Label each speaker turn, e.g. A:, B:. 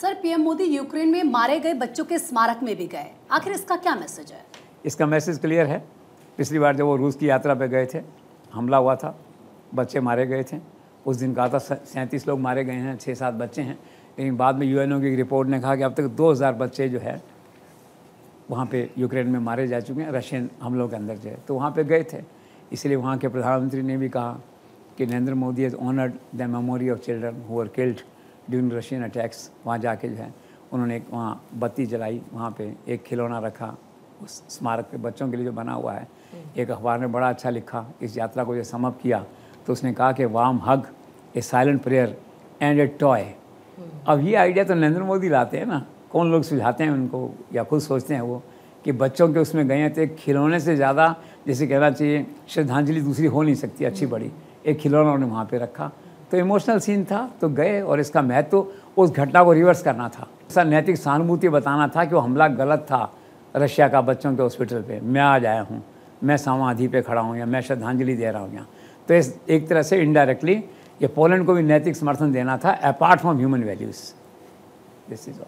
A: Sir PM Modi Ukraine में मारे गए बच्चों के स्मारक में भी गए आखिर इसका क्या मैसेज है इसका मैसेज क्लियर है पिछली बार जब वो रूस की यात्रा पे गए थे हमला हुआ था बच्चे मारे गए थे उस दिन कहा था सैंतीस लोग मारे गए हैं छः सात बच्चे हैं लेकिन बाद में यूएनओ की रिपोर्ट ने कहा कि अब तक 2000 बच्चे जो है वहाँ पे यूक्रेन में मारे जा चुके हैं रशियन हमलों के अंदर जो है तो वहाँ पे गए थे इसलिए वहाँ के प्रधानमंत्री ने भी कहा कि Narendra Modi is honoured the memory of children who killed during Russian attacks वहाँ जाके जो है उन्होंने एक वहाँ बत्ती जलाई वहाँ पे एक खिलौना रखा उस स्मारक पे बच्चों के लिए जो बना हुआ है हम्म। एक अखबार ने बड़ा अच्छा लिखा इस यात्रा को जो समप किया तो उसने कहा कि warm hug a silent prayer and a toy अब ये आइडिया तो नरेंद्र मोदी लाते हैं ना कौन लोग सुझाते हैं उनको या खुद सोचते हैं वो कि बच्चों के उसमें गए तो एक खिलौने से ज़्यादा जैसे कहना चाहिए श्रद्धांजलि दूसरी हो नहीं सकती अच्छी बड़ी हम्म। एक खिलौना उन्होंने वहाँ पर रखा तो इमोशनल सीन था तो गए और इसका महत्व तो उस घटना को रिवर्स करना था ऐसा नैतिक सहानुभूति बताना था कि वो हमला गलत था रशिया का बच्चों के हॉस्पिटल पे मैं आ जाया हूँ मैं समाधि पे खड़ा हूँ या मैं श्रद्धांजलि दे रहा हूँ यहाँ तो इस एक तरह से इनडायरेक्टली ये पोलैंड को भी नैतिक समर्थन देना था apart from human values this is